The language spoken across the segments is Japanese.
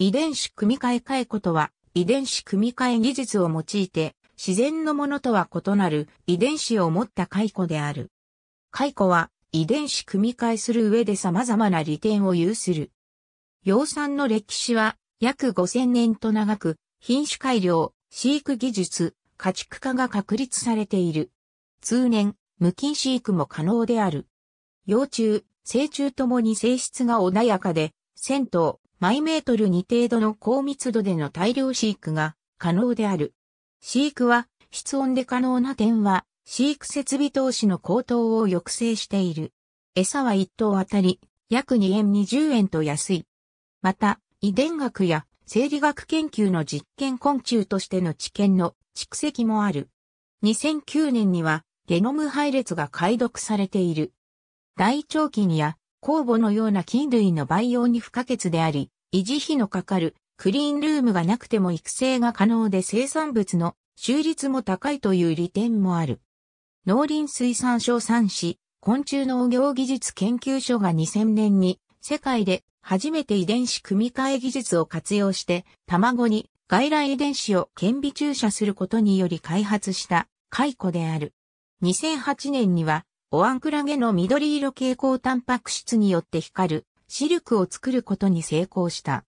遺伝子組み換え解えとは、遺伝子組み換え技術を用いて、自然のものとは異なる遺伝子を持った解雇である。解雇は、遺伝子組み換えする上で様々な利点を有する。養蚕の歴史は、約5000年と長く、品種改良、飼育技術、家畜化が確立されている。通年、無菌飼育も可能である。幼虫、成虫ともに性質が穏やかで、銭湯。マイメートルに程度の高密度での大量飼育が可能である。飼育は室温で可能な点は、飼育設備投資の高騰を抑制している。餌は1頭あたり約2円20円と安い。また、遺伝学や生理学研究の実験昆虫としての知見の蓄積もある。2009年にはゲノム配列が解読されている。大腸菌や酵母のような菌類の培養に不可欠であり、維持費のかかるクリーンルームがなくても育成が可能で生産物の収率も高いという利点もある。農林水産省産市昆虫農業技術研究所が2000年に世界で初めて遺伝子組み換え技術を活用して卵に外来遺伝子を顕微注射することにより開発した解雇である。2008年にはオアンクラゲの緑色蛍光タンパク質によって光るシルクを作ることに成功した。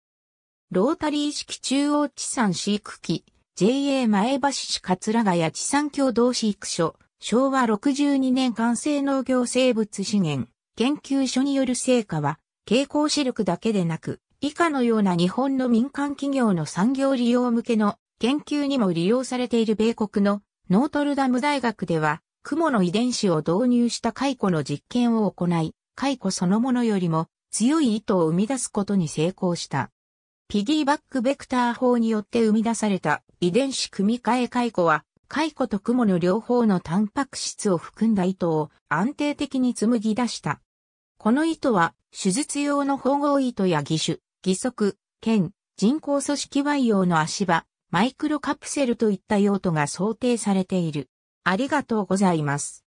ロータリー式中央地産飼育機、JA 前橋市桂ヶ谷地産共同飼育所、昭和62年完成農業生物資源研究所による成果は、蛍光シルクだけでなく、以下のような日本の民間企業の産業利用向けの研究にも利用されている米国のノートルダム大学では、蛛の遺伝子を導入した解雇の実験を行い、解雇そのものよりも強い糸を生み出すことに成功した。ピギーバックベクター法によって生み出された遺伝子組み換え解雇は、解雇と蛛の両方のタンパク質を含んだ糸を安定的に紡ぎ出した。この糸は、手術用の保護糸や義手、義足、剣、人工組織培養の足場、マイクロカプセルといった用途が想定されている。ありがとうございます。